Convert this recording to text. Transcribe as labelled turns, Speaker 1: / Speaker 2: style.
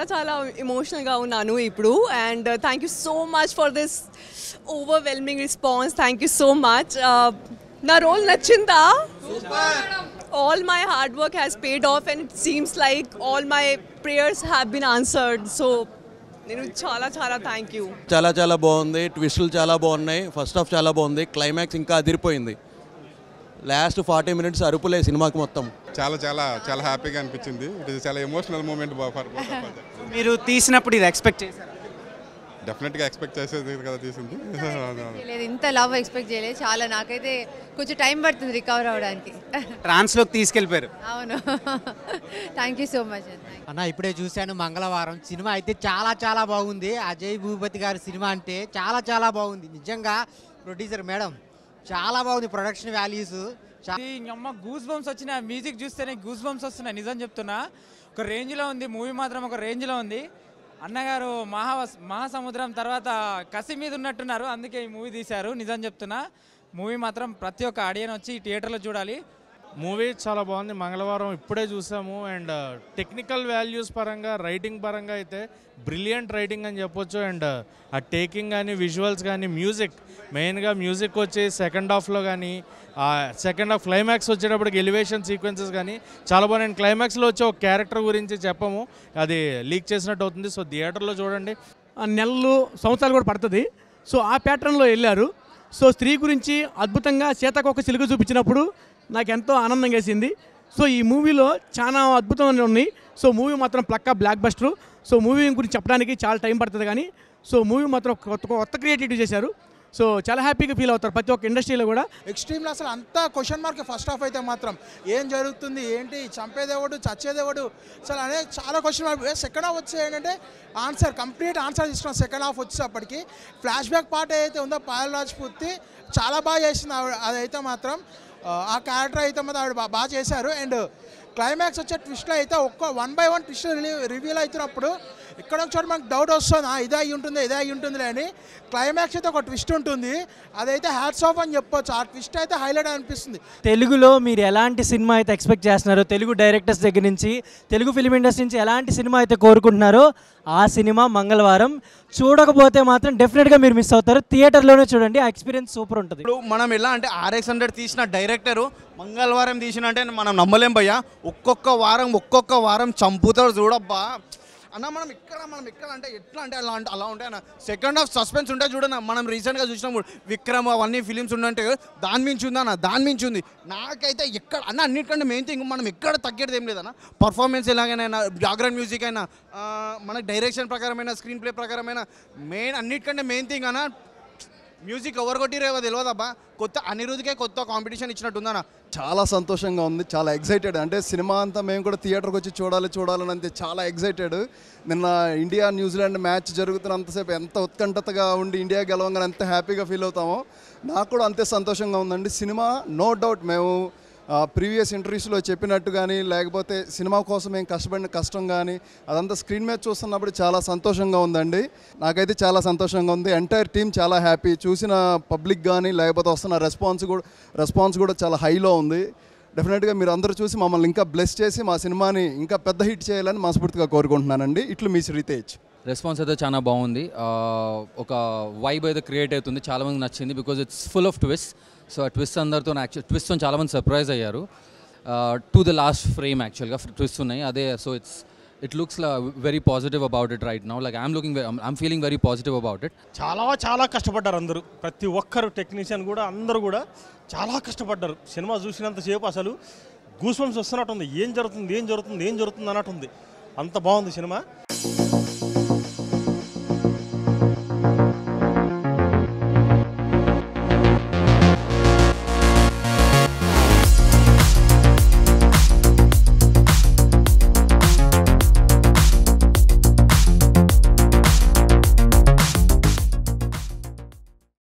Speaker 1: చాలా చాలా ఇమోషనల్గా ఉన్నాను ఇప్పుడు and thank you so much for this overwhelming response thank you so much నా రోల్ నచ్చిందా all my hard work has paid off and it seems like all my prayers have been answered so నేను చాలా చాలా thank you
Speaker 2: చాలా చాలా బాగుంది ట్విస్టులు చాలా బాగున్నాయి ఫస్ట్ హాఫ్ చాలా బాగుంది క్లైమాక్స్ ఇంకా అదిరిపోయింది లాస్ట్ ఫార్టీ మినిట్స్ అరుపులే సినిమాకి మొత్తం చాలా
Speaker 1: చాలా చాలా హ్యాపీగా అనిపించింది ఇట్ ఇస్ చాలా ఎమోషనల్ మూమెంట్ ఫర్ మీరు తీసినప్పుడు ఇది ఎక్స్పెక్ట్ చేశారు డెఫినెట్గా ఎక్స్పెక్ట్ చేసేది కదా తీసింది
Speaker 3: లేదు ఇంత లవ్ ఎక్స్పెక్ట్ చేయలేదు చాలా నాకైతే కొంచెం టైం పడుతుంది రికవర్ అవడానికి
Speaker 1: ట్రాన్స్లోకి తీసుకెళ్ళిపోయారు
Speaker 3: అవును థ్యాంక్ యూ సో మచ్
Speaker 1: అన్న ఇప్పుడే చూశాను మంగళవారం సినిమా అయితే చాలా చాలా బాగుంది అజయ్ భూపతి గారి సినిమా అంటే చాలా చాలా బాగుంది నిజంగా ప్రొడ్యూసర్ మేడం చాలా బాగుంది ప్రొడక్షన్ వాల్యూస్ అమ్మ గూస్ బంప్స్ వచ్చిన మ్యూజిక్ చూస్తేనే గూస్ బంప్స్ వస్తున్నాయి నిజం చెప్తున్నా ఒక రేంజ్లో ఉంది మూవీ మాత్రం ఒక రేంజ్లో ఉంది అన్నగారు మహా మహాసముద్రం తర్వాత కసి మీద ఉన్నట్టున్నారు అందుకే ఈ మూవీ తీశారు నిజం చెప్తున్నా మూవీ మాత్రం ప్రతి ఒక్క ఆడియన్ వచ్చి థియేటర్లో చూడాలి మూవీ చాలా బాగుంది మంగళవారం ఇప్పుడే చూసాము అండ్ టెక్నికల్ uh, వాల్యూస్ పరంగా రైటింగ్ పరంగా అయితే బ్రిలియంట్ రైటింగ్ అని చెప్పొచ్చు అండ్ uh, ఆ టేకింగ్ కానీ విజువల్స్ కానీ మ్యూజిక్ మెయిన్గా మ్యూజిక్ వచ్చి సెకండ్ హాఫ్లో కానీ ఆ సెకండ్ హాఫ్ క్లైమాక్స్ వచ్చేటప్పటికి ఎలివేషన్ సీక్వెన్సెస్ కానీ
Speaker 3: చాలా బాగా నేను క్లైమాక్స్లో వచ్చే ఒక క్యారెక్టర్ గురించి చెప్పము అది లీక్ చేసినట్టు అవుతుంది సో థియేటర్లో చూడండి నెలలు సంవత్సరాలు కూడా పడుతుంది సో ఆ ప్యాటర్న్లో వెళ్ళారు సో స్త్రీ గురించి అద్భుతంగా సీతకొక సిలుగు చూపించినప్పుడు నాకు ఎంతో ఆనందం వేసింది సో ఈ మూవీలో చాలా అద్భుతమైన ఉన్నాయి సో మూవీ మాత్రం పక్కా బ్లాక్ బస్టర్ సో మూవీ గురించి చెప్పడానికి చాలా టైం పడుతుంది కానీ సో మూవీ మాత్రం కొత్త కొత్త క్రియేటివిటీ చేశారు సో చాలా హ్యాపీగా ఫీల్ అవుతారు ప్రతి ఒక్క ఇండస్ట్రీలో కూడా ఎక్స్ట్రీమ్లో అసలు అంతా క్వశ్చన్ మార్క్ ఫస్ట్ హాఫ్ అయితే మాత్రం ఏం జరుగుతుంది ఏంటి చంపేదేవాడు చచ్చేదేవాడు అసలు అనే చాలా క్వశ్చన్ మార్క్ సెకండ్ హాఫ్ వచ్చే ఏంటంటే ఆన్సర్ కంప్లీట్ ఆన్సర్ ఇస్తున్నాం సెకండ్ హాఫ్ వచ్చేటప్పటికి ఫ్లాష్ బ్యాక్ పార్ట్ ఏదైతే ఉందో పాయల్ రాజ్పూర్తి చాలా బాగా చేసింది అదైతే మాత్రం ఆ క్యారెక్టర్ అయితే మాత్రం ఆవిడ బాగా చేశారు అండ్ క్లైమాక్స్ వచ్చే ట్విస్ట్లో అయితే ఒక్క one by one twist reveal అవుతున్నప్పుడు ఇక్కడ చోట మాకు డౌట్ వస్తుంది ఇదే అయి ఉంటుంది ఇదే అయి ఉంటుంది అని క్లైమాక్స్ అయితే ఒక ట్విస్ట్ ఉంటుంది అదైతే హ్యాట్స్ ఆఫ్ అని చెప్పొచ్చు ఆ ట్విస్ట్ అయితే హైలైట్ అనిపిస్తుంది
Speaker 1: తెలుగులో మీరు ఎలాంటి సినిమా అయితే ఎక్స్పెక్ట్ చేస్తున్నారో తెలుగు డైరెక్టర్స్ దగ్గర నుంచి తెలుగు ఫిలిం ఇండస్ట్రీ నుంచి ఎలాంటి సినిమా అయితే కోరుకుంటున్నారో ఆ సినిమా మంగళవారం చూడకపోతే మాత్రం డెఫినెట్గా మీరు మిస్ అవుతారు థియేటర్లోనే చూడండి ఆ ఎక్స్పీరియన్స్ సూపర్ ఉంటుంది ఇప్పుడు మనం ఎలా అంటే ఆర్ఎస్ హండ్రెడ్ తీసిన డైరెక్టరు మంగళవారం తీసినంటే మనం నమ్మలేం భయ్యా ఒక్కొక్క వారం ఒక్కొక్క వారం చంపుతాడు చూడబ్బా అన్న మనం ఇక్కడ మనం ఇక్కడ అంటే ఎట్లా అంటే అలా అంటే అలా ఉంటాయి అన్న సెకండ్ హాఫ్ సస్పెన్స్ ఉంటే చూడన్న మనం రీసెంట్గా చూసినప్పుడు విక్రమ్ అవన్నీ ఫిలిమ్స్ ఉండంటే దాని మించి ఉందన్న దాని మించి ఉంది నాకైతే ఎక్కడ అన్న అన్నిటికంటే మెయిన్ థింగ్ మనం ఎక్కడ తగ్గేది ఏం లేదన్న పర్ఫార్మెన్స్ ఎలాగైనా బ్యాక్గ్రౌండ్ మ్యూజిక్ అయినా మన డైరెక్షన్ ప్రకారమైన స్క్రీన్ ప్లే ప్రకారమైన మెయిన్ అన్నిటికంటే మెయిన్ థింగ్ అన్న మ్యూజిక్ ఎవరు కొట్టిరేవో తెలియదబ్బా కొత్త అనిరుద్ధికే కొత్త కాంపిటీషన్ ఇచ్చినట్టుందన్న
Speaker 2: చాలా సంతోషంగా ఉంది చాలా ఎగ్జైటెడ్ అంటే సినిమా అంతా మేము కూడా థియేటర్కి వచ్చి చూడాలి చూడాలని అంతే చాలా ఎగ్జైటెడ్ నిన్న ఇండియా న్యూజిలాండ్ మ్యాచ్ జరుగుతున్నంతసేపు ఎంత ఉత్కంఠతగా ఉండి ఇండియా గెలవంగానే ఎంత హ్యాపీగా ఫీల్ అవుతామో నాకు కూడా అంతే సంతోషంగా ఉందండి సినిమా నో డౌట్ మేము ప్రీవియస్ ఇంటర్వ్యూస్లో చెప్పినట్టు కానీ లేకపోతే సినిమా కోసం ఏం కష్టపడిన కష్టం కానీ అదంతా స్క్రీన్ మీద చూస్తున్నప్పుడు చాలా సంతోషంగా ఉందండి నాకైతే చాలా సంతోషంగా ఉంది ఎంటైర్ టీం చాలా హ్యాపీ చూసిన పబ్లిక్ కానీ లేకపోతే వస్తున్న రెస్పాన్స్ కూడా రెస్పాన్స్ కూడా చాలా హైలో ఉంది డెఫినెట్గా మీరు అందరూ చూసి మమ్మల్ని ఇంకా బ్లెస్ చేసి మా సినిమాని ఇంకా పెద్ద హిట్ చేయాలని మనస్ఫూర్తిగా కోరుకుంటున్నానండి ఇట్లు మీ శ్రీతేజ్
Speaker 1: రెస్పాన్స్ అయితే చాలా బాగుంది ఒక వైబ్ అయితే క్రియేట్ అవుతుంది చాలామంది నచ్చింది because it's full of twist so ఆ ట్విస్ట్ అందరితో యాక్చువల్ ట్విస్ట్తో చాలామంది సర్ప్రైజ్ అయ్యారు టు ద లాస్ట్ ఫ్రేమ్ యాక్చువల్గా ట్విస్ట్ ఉన్నాయి అదే so it's it looks very positive about it right now like I'm looking I'm feeling very positive about it చాలా చాలా కష్టపడ్డారు అందరూ ప్రతి ఒక్కరు టెక్నీషియన్ కూడా అందరూ కూడా చాలా కష్టపడ్డారు సినిమా చూసినంతసేపు అసలు గూస్ వస్తున్నట్టు వస్తున్నట్టుంది ఏం జరుగుతుంది ఏం జరుగుతుంది ఏం జరుగుతుంది అన్నట్టుంది అంత బాగుంది సినిమా